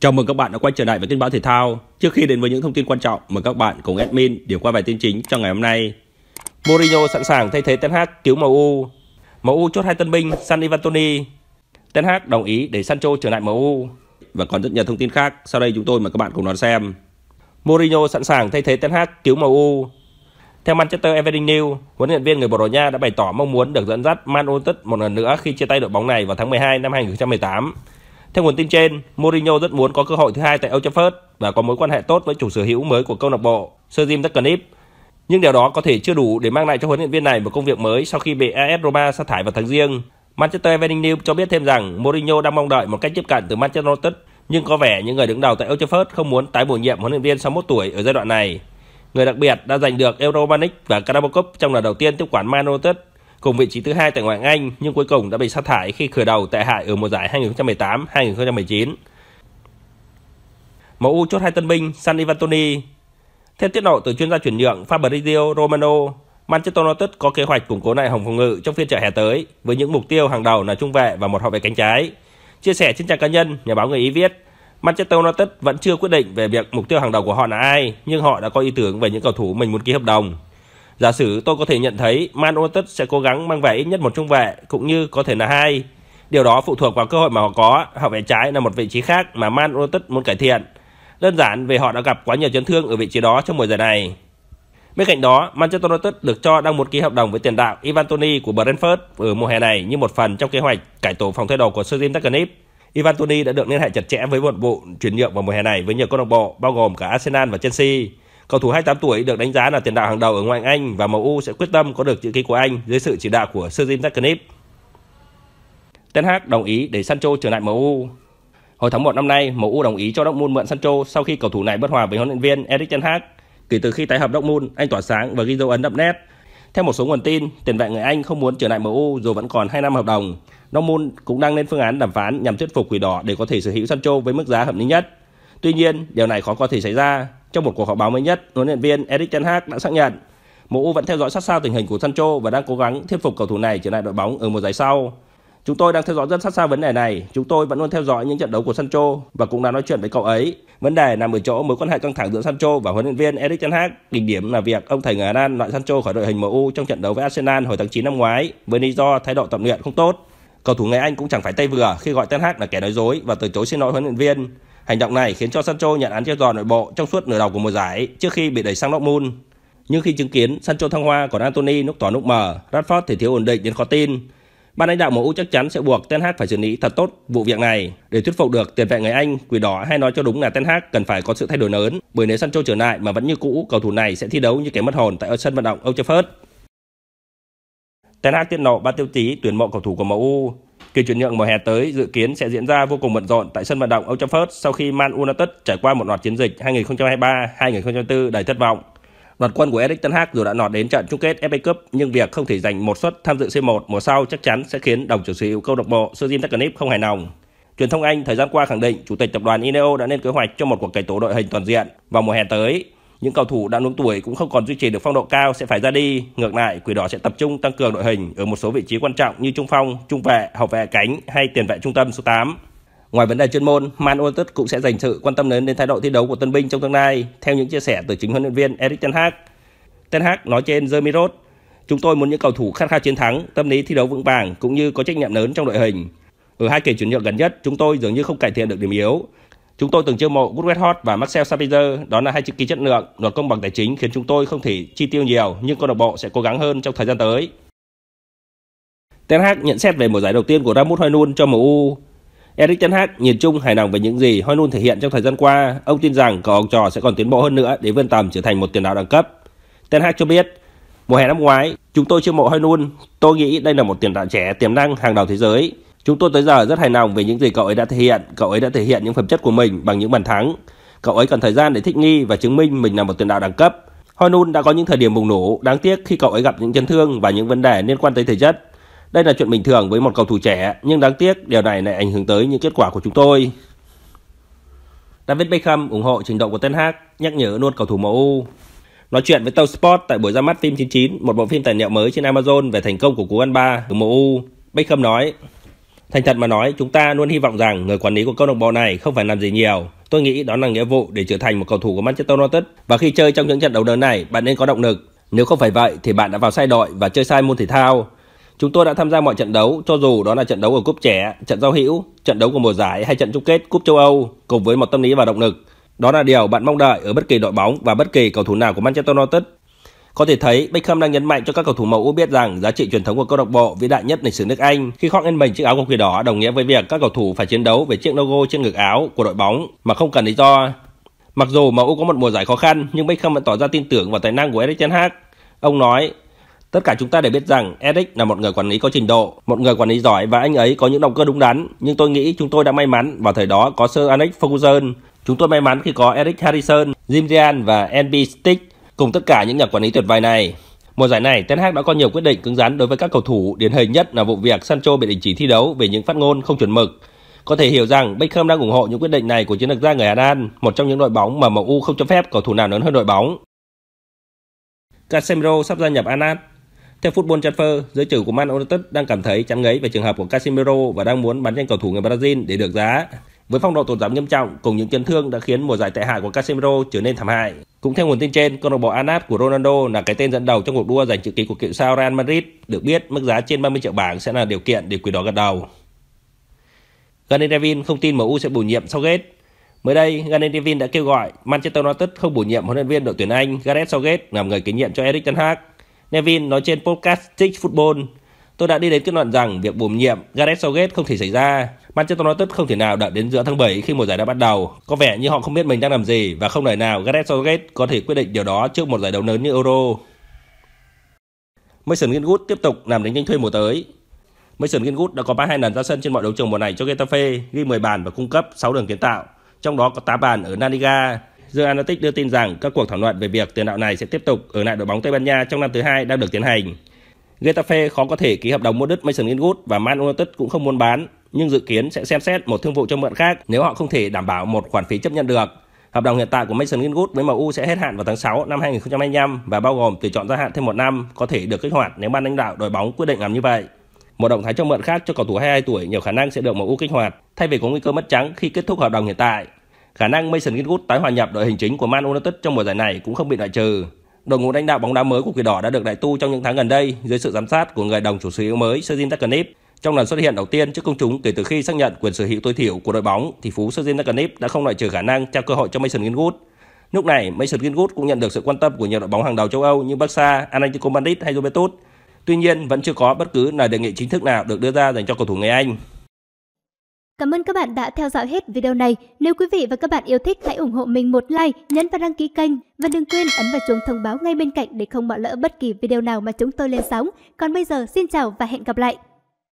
Chào mừng các bạn đã quay trở lại với tin báo thể thao. Trước khi đến với những thông tin quan trọng, mời các bạn cùng admin điểm qua vài tin chính trong ngày hôm nay. Mourinho sẵn sàng thay thế Ten Hag cứu MU. MU chốt hai tân binh San Ivan Ten Hag đồng ý để Sancho trở lại MU. Và còn rất nhiều thông tin khác, sau đây chúng tôi mời các bạn cùng đón xem. Mourinho sẵn sàng thay thế Ten Hag cứu MU. Theo Manchester Evening News, huấn luyện viên người Bồ Đào Nha đã bày tỏ mong muốn được dẫn dắt Man United một lần nữa khi chia tay đội bóng này vào tháng 12 năm 2018. Theo nguồn tin trên, Mourinho rất muốn có cơ hội thứ hai tại Old Trafford và có mối quan hệ tốt với chủ sở hữu mới của câu lạc bộ, Sir Jim Ratcliffe. Nhưng điều đó có thể chưa đủ để mang lại cho huấn luyện viên này một công việc mới sau khi bị AS Roma sa thải vào tháng riêng. Manchester Evening News cho biết thêm rằng Mourinho đang mong đợi một cách tiếp cận từ Manchester United, nhưng có vẻ những người đứng đầu tại Old Trafford không muốn tái bổ nhiệm huấn luyện viên 61 tuổi ở giai đoạn này. Người đặc biệt đã giành được Europa League và Carabao Cup trong lần đầu tiên tiếp quản Man United cùng vị trí thứ hai tại ngoại hạng Anh nhưng cuối cùng đã bị sa thải khi khởi đầu tệ hại ở mùa giải 2018-2019. MU chốt hai tân binh San Ivatoni. Theo tiết lộ từ chuyên gia chuyển nhượng Fabrizio Romano, Manchester United có kế hoạch củng cố lại hồng phòng ngự trong phiên chợ hè tới với những mục tiêu hàng đầu là trung vệ và một hậu vệ cánh trái. Chia sẻ trên trang cá nhân, nhà báo người Ý viết, Manchester United vẫn chưa quyết định về việc mục tiêu hàng đầu của họ là ai, nhưng họ đã có ý tưởng về những cầu thủ mình muốn ký hợp đồng. Giả sử tôi có thể nhận thấy Man United sẽ cố gắng mang về ít nhất một trung vệ cũng như có thể là hai. Điều đó phụ thuộc vào cơ hội mà họ có. Họ vệ trái là một vị trí khác mà Man United muốn cải thiện. Đơn giản vì họ đã gặp quá nhiều chấn thương ở vị trí đó trong mùa giải này. Bên cạnh đó, Manchester United được cho đang muốn ký hợp đồng với tiền đạo Ivan Toni của Brentford ở mùa hè này như một phần trong kế hoạch cải tổ phòng thay đồ của Sir Jim Ratcliffe. Ivan Toni đã được liên hệ chặt chẽ với một vụ chuyển nhượng vào mùa hè này với nhiều câu lạc bộ bao gồm cả Arsenal và Chelsea. Cầu thủ 28 tuổi được đánh giá là tiền đạo hàng đầu ở ngoại hạng Anh và MU sẽ quyết tâm có được chữ ký của anh dưới sự chỉ đạo của Sir Jim Ratcliffe. Ten Hag đồng ý để Sancho trở lại MU. Hồi tháng 1 năm nay, MU đồng ý cho Dortmund mượn Sancho sau khi cầu thủ này bất hòa với huấn luyện viên Erik ten Hag. Kể từ khi tái hợp Dortmund, anh tỏa sáng và ghi dấu ấn đậm nét. Theo một số nguồn tin, tiền vệ người Anh không muốn trở lại MU dù vẫn còn 2 năm hợp đồng. Dortmund cũng đang lên phương án đàm phán nhằm thuyết phục Quỷ Đỏ để có thể sở hữu Sancho với mức giá hợp lý nhất. Tuy nhiên, điều này khó có thể xảy ra trong một cuộc họp báo mới nhất, huấn luyện viên Erik ten Hag đã xác nhận MU vẫn theo dõi sát sao tình hình của Sancho và đang cố gắng thuyết phục cầu thủ này trở lại đội bóng ở mùa giải sau. Chúng tôi đang theo dõi rất sát sao vấn đề này. Chúng tôi vẫn luôn theo dõi những trận đấu của Sancho và cũng đã nói chuyện với cậu ấy. Vấn đề nằm ở chỗ mối quan hệ căng thẳng giữa Sancho và huấn luyện viên Erik ten Hag. Đỉnh điểm là việc ông thầy người Hà Lan loại Sancho khỏi đội hình MU trong trận đấu với Arsenal hồi tháng 9 năm ngoái với lý do thái độ tập luyện không tốt. Cầu thủ người Anh cũng chẳng phải tay vừa khi gọi Ten Hag là kẻ nói dối và từ chối xin lỗi huấn luyện viên. Hành động này khiến cho Sancho nhận án treo giò nội bộ trong suốt nửa đầu của mùa giải trước khi bị đẩy sang Dortmund. Nhưng khi chứng kiến Sancho thăng hoa còn Anthony lúc tỏ lúc mờ, Rashford thì thiếu ổn định đến khó tin. Ban lãnh đạo MU chắc chắn sẽ buộc Ten Hag phải xử lý thật tốt vụ việc này để thuyết phục được tiền vệ người Anh quỷ đỏ hay nói cho đúng là Ten Hag cần phải có sự thay đổi lớn bởi nếu Sancho trở lại mà vẫn như cũ cầu thủ này sẽ thi đấu như kẻ mất hồn tại sân vận động Old Trafford. Ten Hag tiết lộ ba tiêu chí tuyển mộ cầu thủ của MU Kỳ chuyển nhượng mùa hè tới dự kiến sẽ diễn ra vô cùng bận rộn tại sân vận động Old Trafford sau khi Man United trải qua một loạt chiến dịch 2023-2024 đầy thất vọng. Đoàn quân của Erik Ten Hag dù đã nọt đến trận chung kết FA Cup nhưng việc không thể giành một suất tham dự C1 mùa sau chắc chắn sẽ khiến đồng chủ sở hữu câu lạc bộ Sir Jim Ratcliffe không hài lòng. Truyền thông Anh thời gian qua khẳng định chủ tịch tập đoàn Ineo đã lên kế hoạch cho một cuộc cải tổ đội hình toàn diện vào mùa hè tới những cầu thủ đã lớn tuổi cũng không còn duy trì được phong độ cao sẽ phải ra đi. Ngược lại, Quỷ Đỏ sẽ tập trung tăng cường đội hình ở một số vị trí quan trọng như trung phong, trung vệ, hậu vệ cánh hay tiền vệ trung tâm số 8. Ngoài vấn đề chuyên môn, Man United cũng sẽ dành sự quan tâm lớn đến thái độ thi đấu của tân binh trong tương lai, theo những chia sẻ từ chính huấn luyện viên Erik ten Hag. Ten Hag nói trên The Mirror, chúng tôi muốn những cầu thủ khát khao chiến thắng, tâm lý thi đấu vững vàng cũng như có trách nhiệm lớn trong đội hình. Ở hai kỳ chuyển nhượng gần nhất, chúng tôi dường như không cải thiện được điểm yếu. Chúng tôi từng chiêu mộ Woodward Hot và Marcel Sabitzer, đó là hai chữ ký chất lượng, luật công bằng tài chính khiến chúng tôi không thể chi tiêu nhiều nhưng câu lạc bộ sẽ cố gắng hơn trong thời gian tới. Ten Hag nhận xét về mùa giải đầu tiên của Ramos Hojlund cho MU. Erik Ten Hag nhìn chung hài lòng về những gì Hojlund thể hiện trong thời gian qua. Ông tin rằng cậu học trò sẽ còn tiến bộ hơn nữa để vươn tầm trở thành một tiền đạo đẳng cấp. Ten Hag cho biết, mùa hè năm ngoái, chúng tôi chiêu mộ Hojlund. Tôi nghĩ đây là một tiền đạo trẻ tiềm năng hàng đầu thế giới. Chúng tôi tới giờ rất hài lòng về những gì cậu ấy đã thể hiện. Cậu ấy đã thể hiện những phẩm chất của mình bằng những bàn thắng. Cậu ấy cần thời gian để thích nghi và chứng minh mình là một tiền đạo đẳng cấp. Honun đã có những thời điểm bùng nổ, đáng tiếc khi cậu ấy gặp những chấn thương và những vấn đề liên quan tới thể chất. Đây là chuyện bình thường với một cầu thủ trẻ, nhưng đáng tiếc điều này lại ảnh hưởng tới những kết quả của chúng tôi. David Beckham ủng hộ trình độ của Ten Hag, nhắc nhở luôn cầu thủ MU. Nói chuyện với Tàu Sport tại buổi ra mắt phim 99, một bộ phim tài liệu mới trên Amazon về thành công của cú ăn ba từ MU. Beckham nói: Thành thật mà nói, chúng ta luôn hy vọng rằng người quản lý của câu lạc bộ này không phải làm gì nhiều. Tôi nghĩ đó là nghĩa vụ để trở thành một cầu thủ của Manchester United và khi chơi trong những trận đấu lớn này, bạn nên có động lực. Nếu không phải vậy thì bạn đã vào sai đội và chơi sai môn thể thao. Chúng tôi đã tham gia mọi trận đấu, cho dù đó là trận đấu ở cúp trẻ, trận giao hữu, trận đấu của mùa giải hay trận chung kết cúp châu Âu, cùng với một tâm lý và động lực. Đó là điều bạn mong đợi ở bất kỳ đội bóng và bất kỳ cầu thủ nào của Manchester United có thể thấy Beckham đang nhấn mạnh cho các cầu thủ mẫu Úc biết rằng giá trị truyền thống của câu lạc bộ vĩ đại nhất lịch sử nước Anh khi khoác lên mình chiếc áo quân quỷ đỏ đồng nghĩa với việc các cầu thủ phải chiến đấu với chiếc logo trên ngực áo của đội bóng mà không cần lý do. Mặc dù MU có một mùa giải khó khăn nhưng Beckham vẫn tỏ ra tin tưởng vào tài năng của Erik ten Hag. Ông nói: "Tất cả chúng ta đều biết rằng Erik là một người quản lý có trình độ, một người quản lý giỏi và anh ấy có những động cơ đúng đắn, nhưng tôi nghĩ chúng tôi đã may mắn vào thời đó có Sir Alex Ferguson. Chúng tôi may mắn khi có Erik Harrison, Jim Ryan và NB Stick cùng tất cả những nhà quản lý tuyệt vời này. Mùa giải này, Ten Hag đã có nhiều quyết định cứng rắn đối với các cầu thủ, điển hình nhất là vụ việc Sancho bị đình chỉ thi đấu vì những phát ngôn không chuẩn mực. Có thể hiểu rằng Beckham đang ủng hộ những quyết định này của chiến lược gia người Hà Lan, một trong những đội bóng mà MU không cho phép cầu thủ nào lớn hơn đội bóng. Casemiro sắp gia nhập Anad. Theo Football Transfer, giới chủ của Man United đang cảm thấy chán ngấy về trường hợp của Casemiro và đang muốn bán nhanh cầu thủ người Brazil để được giá. Với phong độ tổn giảm nghiêm trọng cùng những chấn thương đã khiến mùa giải tệ hại của Casemiro trở nên thảm hại. Cũng theo nguồn tin trên, câu lạc bộ Anat của Ronaldo là cái tên dẫn đầu trong cuộc đua giành chữ ký của cựu sao Real Madrid, được biết mức giá trên 30 triệu bảng sẽ là điều kiện để quỷ đỏ gật đầu. Gary Neville không tin MU sẽ bổ nhiệm sau Mới đây, Gary Neville đã kêu gọi Manchester United không bổ nhiệm huấn luyện viên đội tuyển Anh Gareth Southgate làm người kế nhiệm cho Erik Ten Hag. Neville nói trên podcast Tick Football, Tôi đã đi đến kết luận rằng việc bổ nhiệm Gareth Southgate không thể xảy ra. Manchester United không thể nào đợi đến giữa tháng 7 khi mùa giải đã bắt đầu. Có vẻ như họ không biết mình đang làm gì và không đời nào Gareth Southgate có thể quyết định điều đó trước một giải đấu lớn như Euro. Mason Greenwood tiếp tục làm đánh nhanh thuê mùa tới. Mason Greenwood đã có 32 lần ra sân trên mọi đấu trường mùa này cho Getafe, ghi 10 bàn và cung cấp 6 đường kiến tạo, trong đó có 8 bàn ở La Liga. The Analytics đưa tin rằng các cuộc thảo luận về việc tiền đạo này sẽ tiếp tục ở lại đội bóng Tây Ban Nha trong năm thứ hai đang được tiến hành. Getafe khó có thể ký hợp đồng mua đứt Mason Greenwood và Man United cũng không muốn bán nhưng dự kiến sẽ xem xét một thương vụ cho mượn khác nếu họ không thể đảm bảo một khoản phí chấp nhận được. Hợp đồng hiện tại của Mason Greenwood với MU sẽ hết hạn vào tháng 6 năm 2025 và bao gồm tùy chọn gia hạn thêm một năm có thể được kích hoạt nếu ban lãnh đạo đội bóng quyết định làm như vậy. Một động thái cho mượn khác cho cầu thủ 22 tuổi nhiều khả năng sẽ được MU kích hoạt thay vì có nguy cơ mất trắng khi kết thúc hợp đồng hiện tại. Khả năng Mason Greenwood tái hòa nhập đội hình chính của Man United trong mùa giải này cũng không bị loại trừ. Đội ngũ lãnh đạo bóng đá mới của Quỷ Đỏ đã được đại tu trong những tháng gần đây dưới sự giám sát của người đồng chủ sở hữu mới Sergin Takanip trong lần xuất hiện đầu tiên trước công chúng kể từ khi xác nhận quyền sở hữu tối thiểu của đội bóng thì Phú Sergin Nakanip đã không loại trừ khả năng trao cơ hội cho Mason Greenwood. Lúc này, Mason Greenwood cũng nhận được sự quan tâm của nhiều đội bóng hàng đầu châu Âu như Barca, Atletico Madrid hay Juventus. Tuy nhiên, vẫn chưa có bất cứ lời đề nghị chính thức nào được đưa ra dành cho cầu thủ người Anh. Cảm ơn các bạn đã theo dõi hết video này. Nếu quý vị và các bạn yêu thích, hãy ủng hộ mình một like, nhấn và đăng ký kênh. Và đừng quên ấn vào chuông thông báo ngay bên cạnh để không bỏ lỡ bất kỳ video nào mà chúng tôi lên sóng. Còn bây giờ, xin chào và hẹn gặp lại!